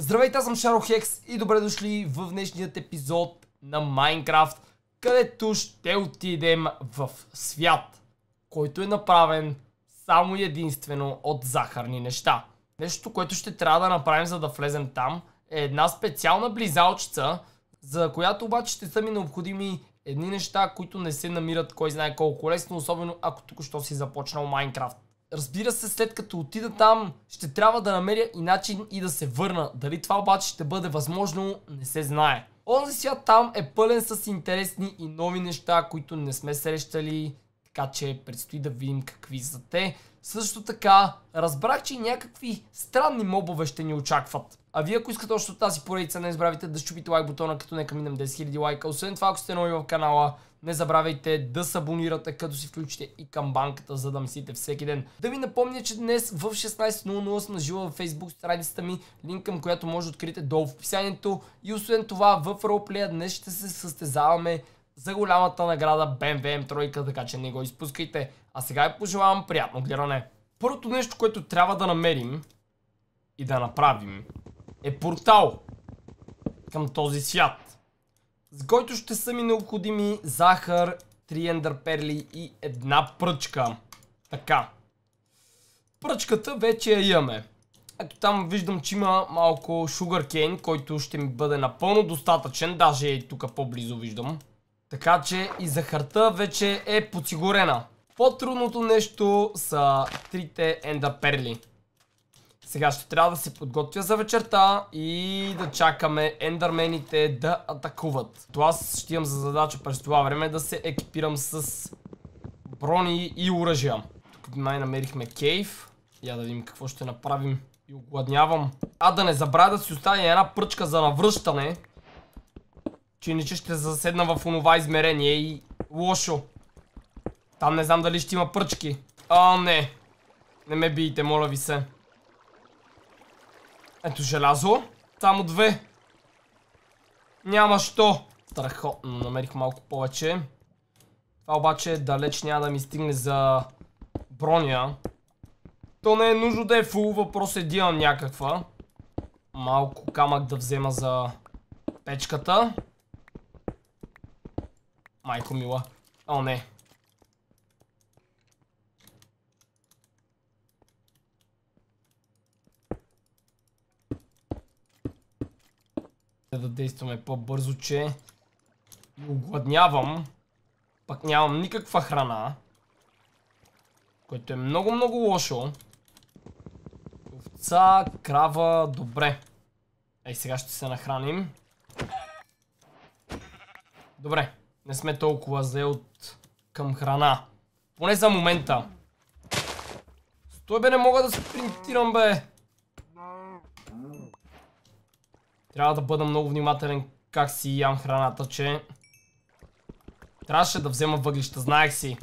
Здравейте, аз съм Шаро Хекс и добре дошли в днешният епизод на Майнкрафт, където ще отидем в свят, който е направен само единствено от захарни неща. Нещо, което ще трябва да направим, за да влезем там, е една специална близалчица, за която обаче ще са ми необходими едни неща, които не се намират кой знае колко лесно, особено ако тук що си започнал Майнкрафт разбира се, след като отида там, ще трябва да намеря и начин и да се върна. Дали това обаче ще бъде възможно, не се знае. Онзи свят там е пълен с интересни и нови неща, които не сме срещали, така че предстои да видим какви са те. Също така, разбрах, че някакви странни мобове ще ни очакват. А вие ако искате още от тази поредица, не забравяйте да щупите лайк бутона, като нека минем 10 000 лайка. Освен това, ако сте нови в канала, не забравяйте да се абонирате, като си включите и камбанката, за да мислите всеки ден. Да ви напомня, че днес в 16.00 съм нажива в Facebook страницата ми, линк към която може да откриете долу в описанието. И освен това, в ролплея днес ще се състезаваме за голямата награда BMW M3, така че не го изпускайте. А сега ви пожелавам приятно гледане. Първото нещо, което трябва да намерим и да направим е портал към този свят, с който ще са ми необходими захар, три перли и една пръчка. Така. Пръчката вече я имаме. Ето там виждам, че има малко sugar cane, който ще ми бъде напълно достатъчен. Даже и тук по-близо виждам. Така че и захарта вече е подсигурена. По-трудното нещо са трите перли. Сега ще трябва да се подготвя за вечерта и да чакаме ендърмените да атакуват. Това аз ще имам за задача през това време да се екипирам с брони и оръжия. Тук май намерихме кейв. Я да видим какво ще направим и огладнявам. А да не забравя да си оставя една пръчка за навръщане. Че иначе ще заседна в онова измерение и лошо. Там не знам дали ще има пръчки. А, не. Не ме бийте, моля ви се. Ето желязо. Само две. Няма що. Страхотно. Намерих малко повече. Това обаче далеч няма да ми стигне за броня. То не е нужно да е фул, въпрос е да някаква. Малко камък да взема за печката. Майко мила. О, не. Е, да действаме по-бързо, че огладнявам. Пак нямам никаква храна. Което е много-много лошо. Овца, крава, добре. Ей, сега ще се нахраним. Добре, не сме толкова зле от към храна. Поне за момента. Стой бе, не мога да спринтирам бе. Трябва да бъда много внимателен как си ям храната, че... Трябваше да взема въглища, знаех си.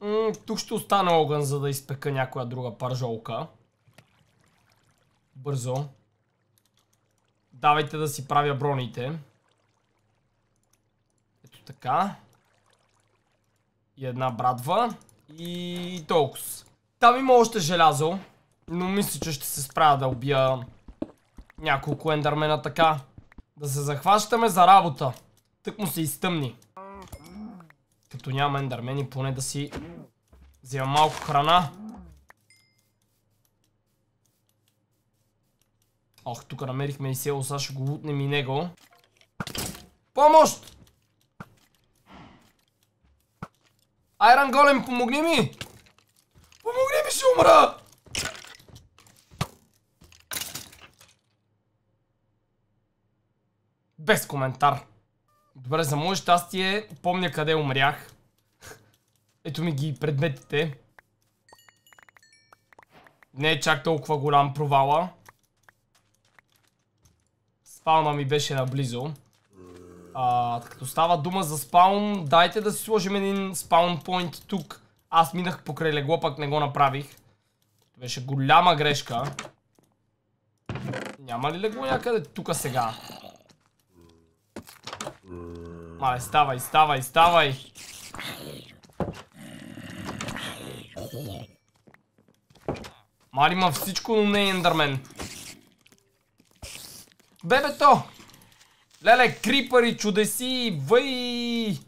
М тук ще остана огън, за да изпека някоя друга паржолка. Бързо. Давайте да си правя броните. Ето така. И една братва. И толкова. Там има още желязо. Но мисля, че ще се справя да убия няколко ендърмена така. Да се захващаме за работа. Тък му се изтъмни. Като няма ендърмени, поне да си взема малко храна. Ох, тук намерихме и село, сега ще го лутнем и него. Помощ! Айран Голем, помогни ми! Помогни ми, ще умра! Без коментар. Добре, за мое щастие помня къде умрях. Ето ми ги предметите. Не е чак толкова голям провала. Спауна ми беше наблизо. А, като става дума за спаун, дайте да си сложим един спаун поинт тук. Аз минах покрай легло, пък не го направих. Беше голяма грешка. Няма ли легло някъде тук сега? Мале, ставай, ставай, ставай! Мали има всичко, но не е ендърмен. Бебето! Леле, крипари, чудеси, въй!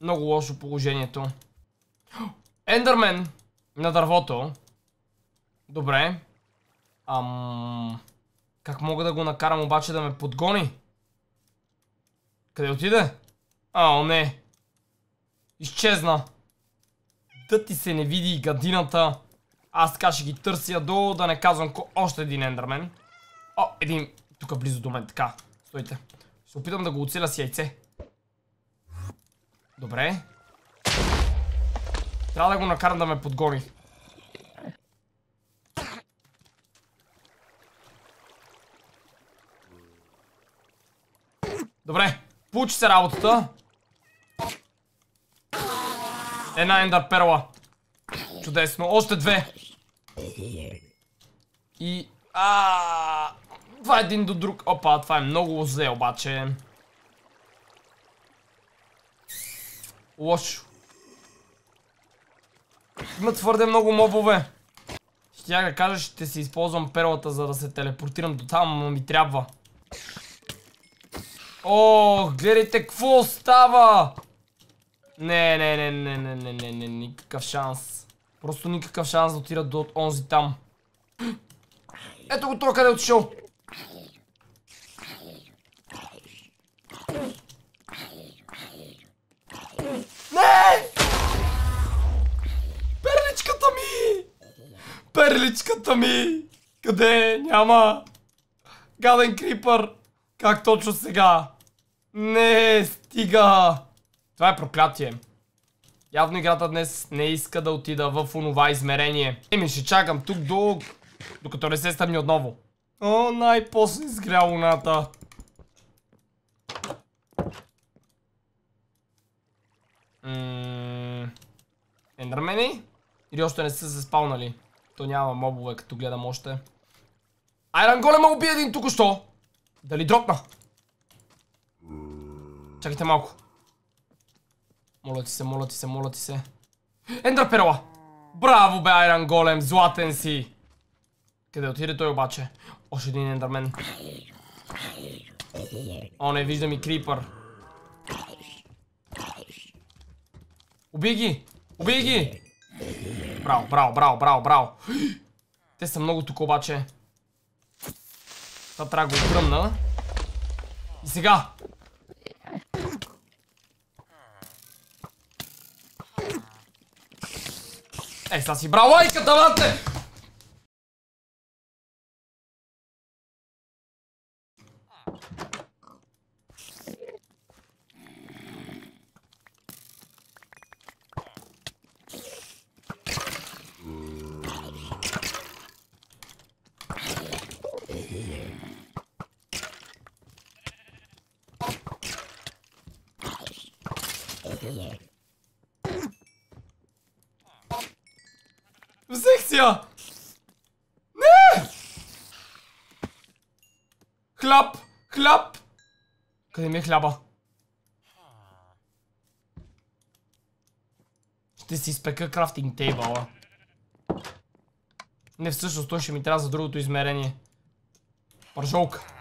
Много лошо положението. Ендърмен на дървото. Добре. Ам... Как мога да го накарам обаче да ме подгони? Къде отиде? А, не. Изчезна. Да ти се не види гадината. Аз така ще ги търся долу, да не казвам ко... Още един ендермен. О, един тук близо до мен, така. Стойте. Ще опитам да го оцеля с яйце. Добре. Трябва да го накарам да ме подгони. Добре. Получи се работата. Една ендър перла. Чудесно. Още две. И... Аааа... това е един до друг. Опа, това е много зле обаче. Лошо. Има твърде много мобове. Ще я кажа, ще си използвам перлата, за да се телепортирам до там, но ми трябва. О, гледайте какво става! Не, не, не, не, не, не, не, не, никакъв шанс. Просто никакъв шанс да отидат до онзи там. Ето го той къде е отишъл. Не! Перличката ми! Перличката ми! Къде е? Няма! Гаден крипър! Как точно сега? Не, стига! Това е проклятие. Явно играта днес не иска да отида в онова измерение. Еми ще чакам тук до... Докато не се стъмни отново. О, най-после изгря луната. Ммм... Ендърмени? Или още не са се спалнали? То няма мобове, като гледам още. Айран Голема уби един тук що! Дали дропна? Чакайте малко. Моля ти се, моля ти се, моля ти се. Ендър перла! Браво бе, Айран Голем, златен си! Къде отиде той обаче? Още един ендърмен. О, не, виждам и крипър. Убий ги! Убий ги! Браво, браво, браво, браво, браво! Те са много тук обаче. Това трябва да го гръмна. И сега! Е, сега си брал лайката, бате! Взех си я! Не! Хляб! Хляб! Къде ми е хляба? Ще си изпека крафтинг тейбъла. Не, всъщност той ще ми трябва за другото измерение. Пържолка.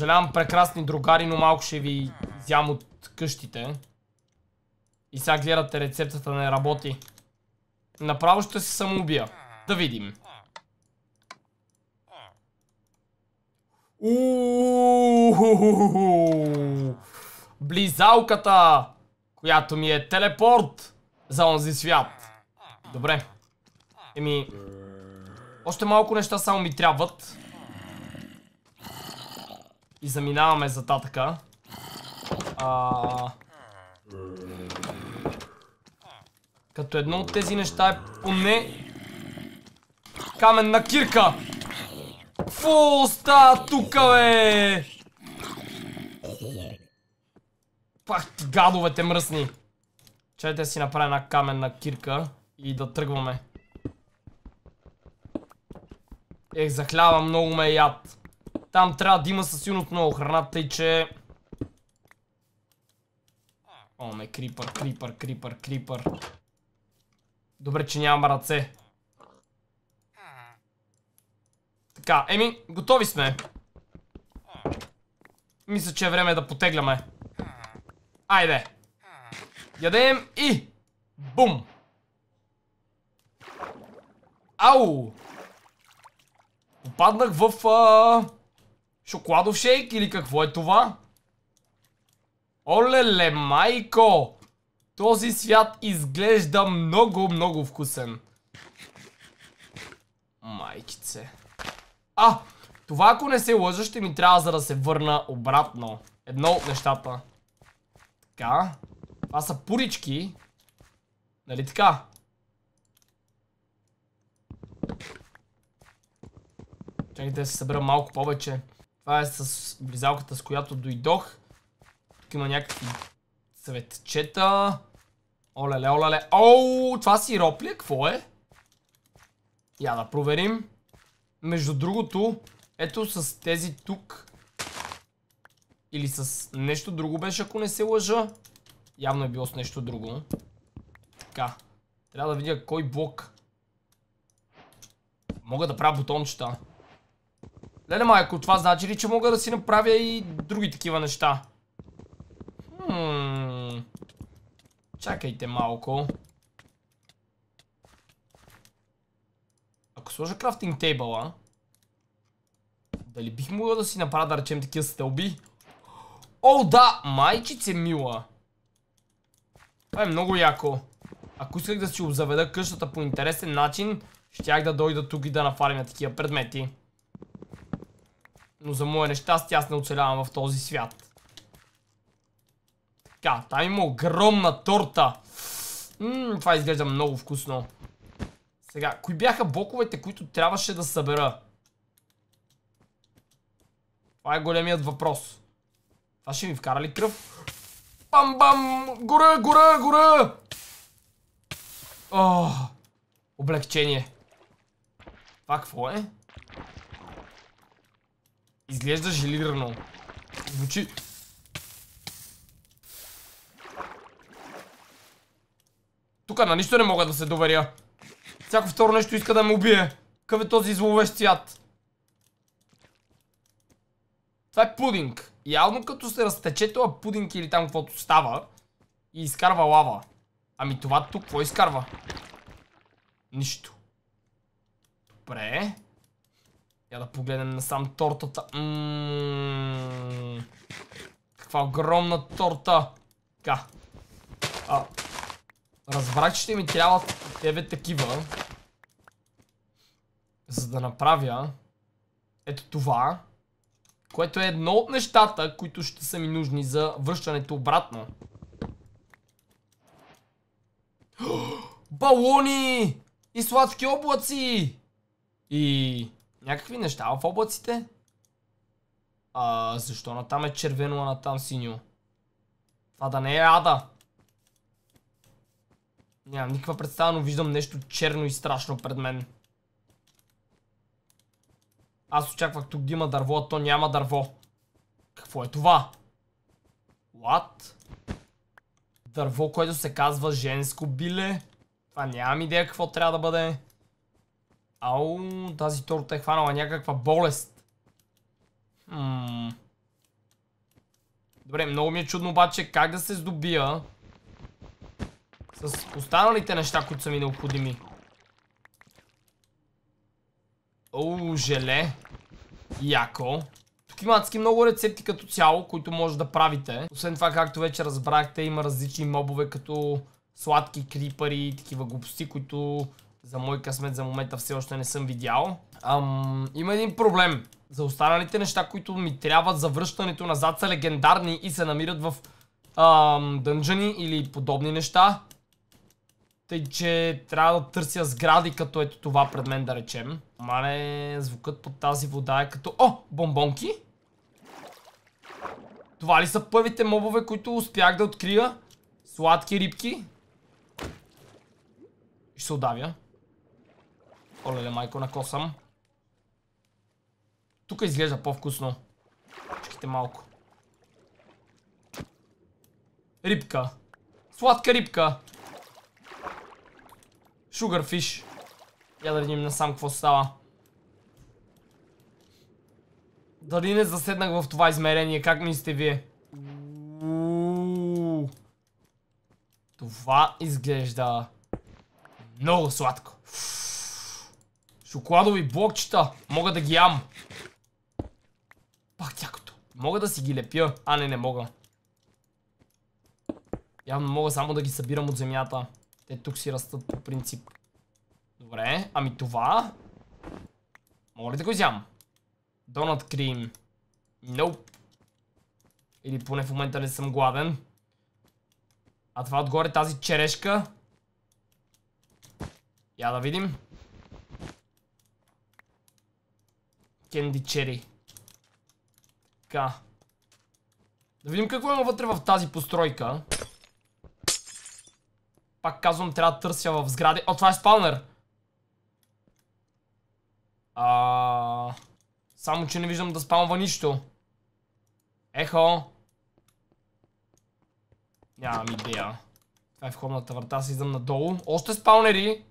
Съжалявам, прекрасни другари, но малко ще ви взям от къщите. И сега гледате, рецептата не работи. Направо ще се самоубия. Да видим. Близалката, която ми е телепорт за онзи свят. Добре. Еми, още малко неща само ми трябват. И заминаваме за татъка. А... Като едно от тези неща е поне... Каменна кирка! Фу, ста тука, бе! Пах ти гадовете мръсни! Чайте си направя една каменна кирка и да тръгваме. Ех, за хляба много ме е яд. Там трябва да има със сигурност много храна, тъй че... О, ме, крипър, крипър, крипър, крипър. Добре, че нямам ръце. Така, еми, готови сме. Мисля, че е време да потегляме. Айде. Ядем и... Бум! Ау! Попаднах в... А... Шоколадов шейк или какво е това? Оле-ле, майко! Този свят изглежда много, много вкусен. Майкице. А, това ако не се лъжа, ще ми трябва за да се върна обратно. Едно от нещата. Така. Това са пурички. Нали така? Чакайте да се събера малко повече. Това е с близалката, с която дойдох. Тук има някакви цветчета. Оле-ле, оле-ле. Оу, това сироп ли е? Какво е? Я да проверим. Между другото, ето с тези тук. Или с нещо друго беше, ако не се лъжа. Явно е било с нещо друго. Така. Трябва да видя кой блок. Мога да правя бутончета. Леле майко, това значи ли, че мога да си направя и други такива неща? Хм... Чакайте малко. Ако сложа крафтинг тейбъла, дали бих могъл да си направя да речем такива стълби? О, да! Майчице мила! Това е много яко. Ако исках да си обзаведа къщата по интересен начин, щях да дойда тук и да нафаря на такива предмети. Но за мое нещастие аз не оцелявам в този свят. Така, там има огромна торта. Ммм, това изглежда много вкусно. Сега, кои бяха боковете, които трябваше да събера? Това е големият въпрос. Това ще ми вкара ли кръв? Бам-бам! Гора, гора, гора! О, облегчение. Това какво е? Изглежда желирано. Звучи... Тука на нищо не мога да се доверя. Всяко второ нещо иска да ме убие. Къв е този зловещ цвят? Това е пудинг. Явно като се разтече това пудинг или там каквото става и изкарва лава. Ами това тук какво изкарва? Нищо. Добре. Я да погледнем на сам тортата. Каква огромна торта! Така. разбрах, че ще ми трябва тебе такива. За да направя ето това. Което е едно от нещата, които ще са ми нужни за връщането обратно. Балони! И сладки облаци! И някакви неща в облаците. А, защо натам е червено, а натам синьо? Това да не е ада. Нямам никаква представа, но виждам нещо черно и страшно пред мен. Аз очаквах тук да има дърво, а то няма дърво. Какво е това? What? Дърво, което се казва женско биле. Това нямам идея какво трябва да бъде. Ау, тази торта е хванала някаква болест. Ммм... Добре, много ми е чудно обаче как да се здобия с останалите неща, които са ми необходими. Оу, желе. Яко. Тук има адски много рецепти като цяло, които може да правите. Освен това, както вече разбрахте, има различни мобове като сладки крипари и такива глупости, които за мой късмет за момента все още не съм видял. Ам, има един проблем. За останалите неща, които ми трябват за връщането назад са легендарни и се намират в ам, дънжени или подобни неща. Тъй, че трябва да търся сгради, като ето това пред мен да речем. Мале, звукът под тази вода е като... О, бомбонки! Това ли са първите мобове, които успях да открия? Сладки рибки? Ще се удавя. Олеле, майко, на косъм. Тук изглежда по-вкусно. Чекайте малко. Рибка. Сладка рибка. фиш. Я да видим насам какво става. Дали не заседнах в това измерение? Как мислите вие? Това изглежда много сладко. Шоколадови блокчета. Мога да ги ям. Пак тякото. Мога да си ги лепя. А, не, не мога. Явно мога само да ги събирам от земята. Те тук си растат по принцип. Добре, ами това... Мога ли да го изям? Донат крим. Ноп. Или поне в момента не съм гладен. А това отгоре тази черешка. Я да видим. Кенди Черри. Така. Да видим какво има вътре в тази постройка. Пак казвам, трябва да търся в сгради. О, това е спалнер! А... Само, че не виждам да спалва нищо. Ехо! Нямам идея. Това е входната врата, си издам надолу. Още спалнери!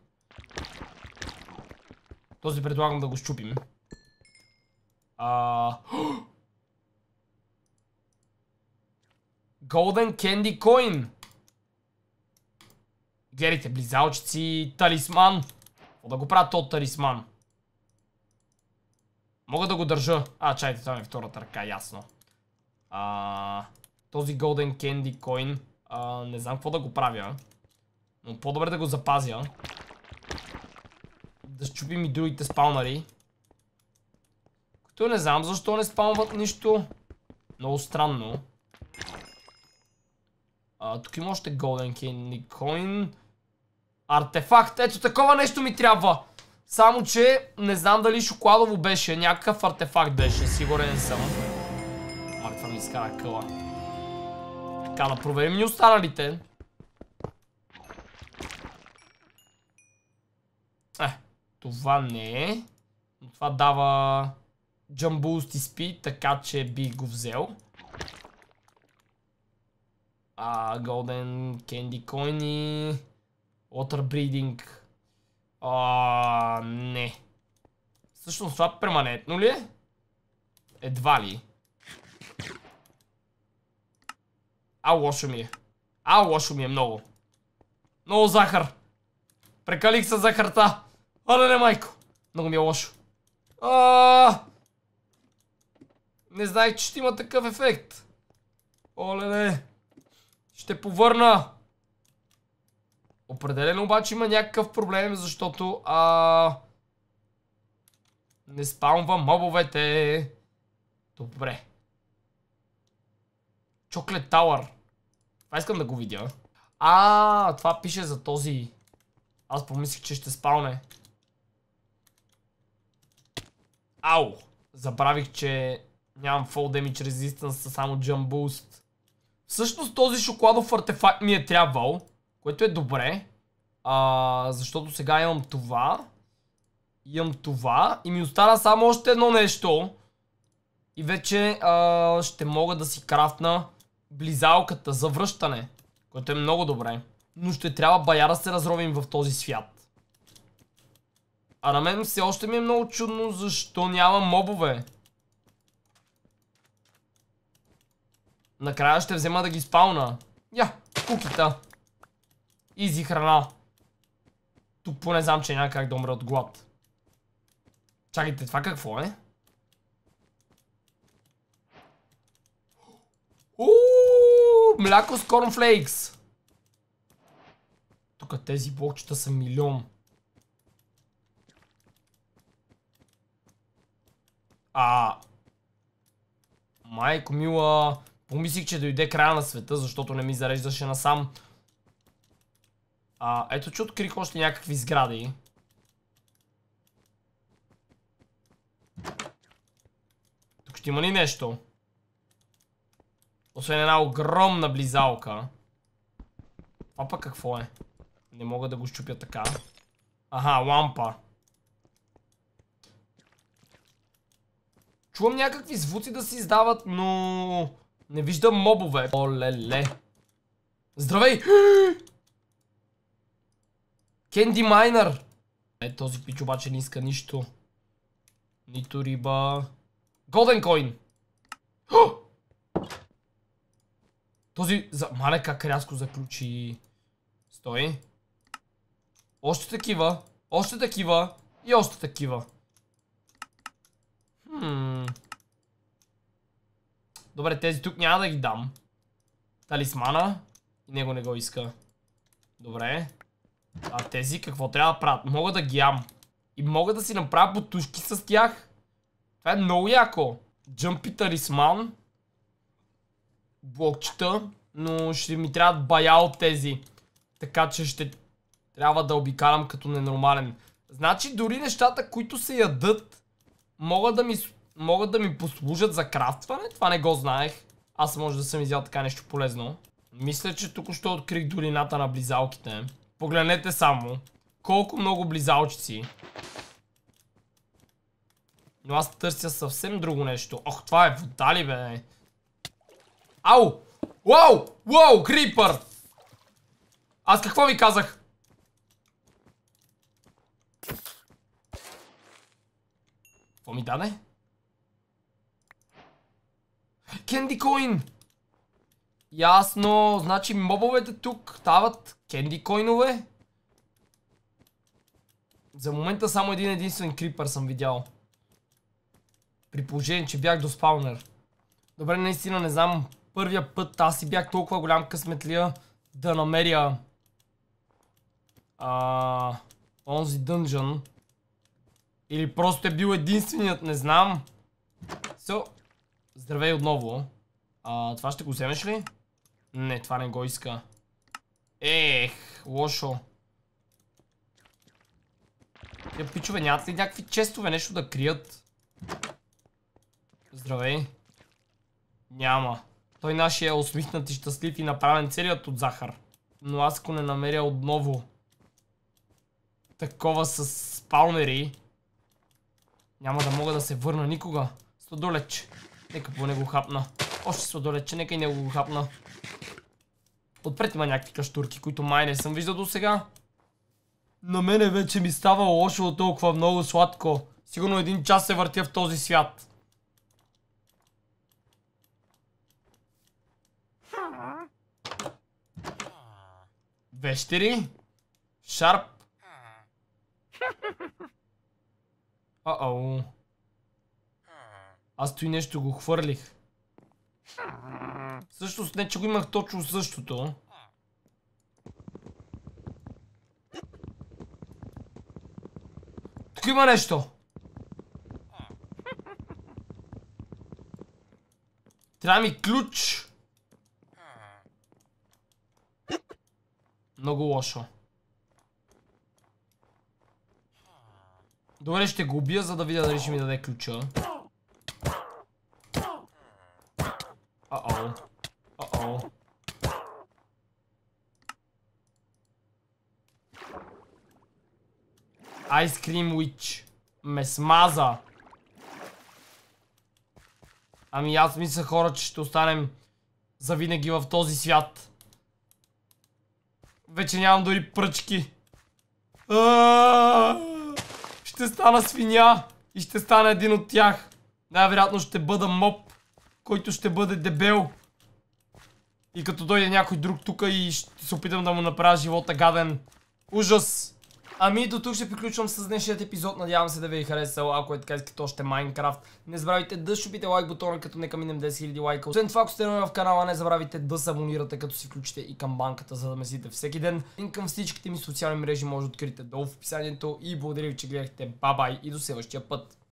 Този предлагам да го щупим. Uh, Golden Candy Coin. Гледайте, близалчици, талисман. Какво да го правя този талисман? Мога да го държа. А, чайте, това ми е втората ръка, ясно. А, този Golden Candy Coin. А, не знам какво да го правя. Но по-добре да го запазя. Да щупим и другите спаунари. То не знам защо не спамват нищо. Много странно. А, тук има още Golden Candy Coin. Артефакт. Ето такова нещо ми трябва. Само, че не знам дали шоколадово беше. Някакъв артефакт беше. Сигурен съм. Марква ми изкара къла. Така, да проверим и останалите. Е, това не е. Но това дава... Джамбулс и спи, така че би го взел. А, Golden Candy Coin и... Water Breeding. А, не. Всъщност това перманентно ли е? Едва ли. А, лошо ми е. А, лошо ми е много. Много захар. Прекалих се захарта. Аде не, майко. Много ми е лошо. Не знаех, че ще има такъв ефект. оле не! Ще повърна. Определено обаче има някакъв проблем, защото а... не спамвам мобовете. Добре. Чоклет Тауър. Това искам да го видя. А, това пише за този. Аз помислих, че ще спауне. Ау! Забравих, че Нямам Fall Damage Resistance, само Jump Boost. Всъщност този шоколадов артефакт ми е трябвал, което е добре. А, защото сега имам това. Имам това и ми остана само още едно нещо. И вече а, ще мога да си крафтна близалката за връщане, което е много добре. Но ще трябва бая да се разровим в този свят. А на мен все още ми е много чудно защо няма мобове. Накрая ще взема да ги спауна. Я, кукита. Изи храна. Тук поне знам, че няма как да умра от глад. Чакайте, това какво е? мляко с корнфлейкс. Тук тези блокчета са милион. А... Майко мила, Помислих, че дойде края на света, защото не ми зареждаше насам. А, ето, че открих още някакви сгради. Тук ще има ли нещо? Освен една огромна близалка. Това пък какво е? Не мога да го щупя така. Аха, лампа. Чувам някакви звуци да се издават, но... Не виждам мобове. Оле-ле. Здравей! Кенди Майнер! Е, този пич обаче не иска нищо. Нито риба. Голден Койн! Този... За... Мале как рязко заключи... Стой. Още такива. Още такива. И още такива. Добре, тези тук няма да ги дам. Талисмана. И него не го иска. Добре. А тези какво трябва да правят? Мога да ги ям. И мога да си направя бутушки с тях. Това е много яко. Джъмпи талисман. Блокчета. Но ще ми да бая от тези. Така че ще трябва да обикарам като ненормален. Значи дори нещата, които се ядат, могат да ми могат да ми послужат за крафтване? Това не го знаех. Аз може да съм изял така нещо полезно. Мисля, че тук ще открих долината на близалките. Погледнете само. Колко много близалчици. Но аз търся съвсем друго нещо. Ох, това е вода ли бе? Ау! Уау! Уау! Крипър! Аз какво ви казах? Какво ми даде? Кенди Коин. Ясно, значи мобовете тук стават кенди койнове. За момента само един единствен крипър съм видял. При положение, че бях до спаунер. Добре, наистина не знам. Първия път аз си бях толкова голям късметлия да намеря а, онзи дънжън. Или просто е бил единственият, не знам. Все, so, Здравей отново. А, това ще го вземеш ли? Не, това не го иска. Ех, лошо. Я пичове, нямат ли някакви честове нещо да крият? Здравей. Няма. Той нашия е усмихнат и щастлив и направен целият от захар. Но аз ако не намеря отново такова с спаунери, няма да мога да се върна никога. Сто долеч. Нека поне го хапна. Още отдалече, нека и него го хапна. Отпред има някакви каштурки, които май не съм виждал до сега. На мене вече ми става лошо от толкова много сладко. Сигурно един час се въртя в този свят. Вещери? Шарп? Uh-oh. Аз той нещо го хвърлих. с не, че го имах точно същото. Тук има нещо. Трябва ми ключ. Много лошо. Добре, ще го убия, за да видя дали ще ми даде ключа. Ice Cream Witch. Ме смаза. Ами аз мисля хора, че ще останем завинаги в този свят. Вече нямам дори пръчки. Ще стана свиня и ще стана един от тях. Най-вероятно ще бъда моб, който ще бъде дебел. И като дойде някой друг тук и ще се опитам да му направя живота гаден. Ужас! Ами до тук ще приключвам с днешният епизод. Надявам се да ви е харесал. Ако е така, искате още Майнкрафт, не забравяйте да шупите лайк бутона, като нека минем 10 000 лайка. Освен това, ако сте нови в канала, не забравяйте да се абонирате, като си включите и камбанката, за да ме следите всеки ден. Линк към всичките ми социални мрежи може да откриете долу в описанието. И благодаря ви, че гледахте. Бабай и до следващия път.